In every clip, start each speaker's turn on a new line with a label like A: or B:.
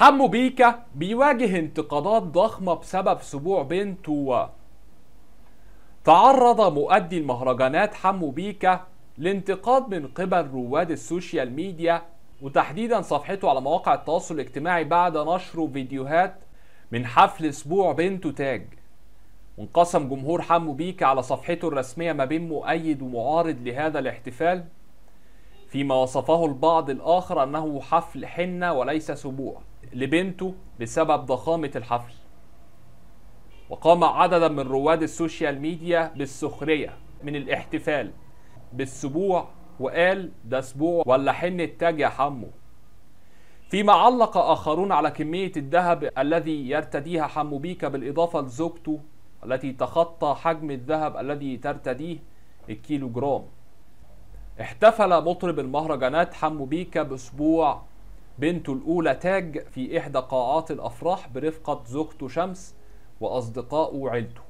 A: حمو بيكا بيواجه انتقادات ضخمة بسبب سبوع بنته و تعرض مؤدي المهرجانات حمو بيكا لانتقاد من قبل رواد السوشيال ميديا وتحديدا صفحته على مواقع التواصل الاجتماعي بعد نشره فيديوهات من حفل اسبوع بنته تاج وانقسم جمهور حمو بيكا على صفحته الرسمية ما بين مؤيد ومعارض لهذا الاحتفال فيما وصفه البعض الآخر أنه حفل حنة وليس سبوع لبنته بسبب ضخامة الحفل وقام عددا من رواد السوشيال ميديا بالسخرية من الاحتفال بالسبوع وقال ده اسبوع ولا حنة تاج يا حمو فيما علق آخرون على كمية الذهب الذي يرتديها حمو بيكا بالإضافة لزوجته التي تخطى حجم الذهب الذي ترتديه الكيلو جرام احتفل مطرب المهرجانات حمو بيكا بأسبوع بنته الأولى تاج في إحدى قاعات الأفراح برفقة زوجته شمس وأصدقائه وعيلته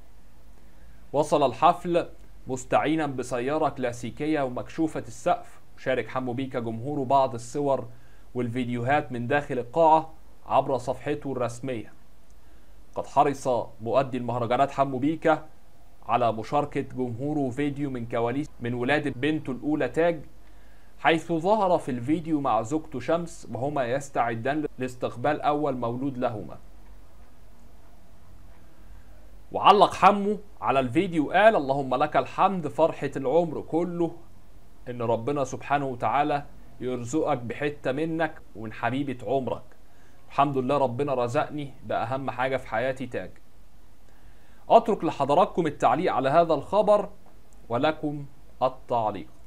A: وصل الحفل مستعينا بسيارة كلاسيكية ومكشوفة السقف شارك حمو بيكا جمهوره بعض الصور والفيديوهات من داخل القاعة عبر صفحته الرسمية قد حرص مؤدي المهرجانات حمو بيكا على مشاركة جمهوره فيديو من كواليس من ولادة بنته الأولى تاج حيث ظهر في الفيديو مع زوجته شمس وهما يستعدان لاستقبال أول مولود لهما وعلق حمو على الفيديو قال اللهم لك الحمد فرحة العمر كله إن ربنا سبحانه وتعالى يرزقك بحتة منك ومن حبيبة عمرك الحمد لله ربنا رزقني بأهم حاجة في حياتي تاج أترك لحضراتكم التعليق على هذا الخبر ولكم التعليق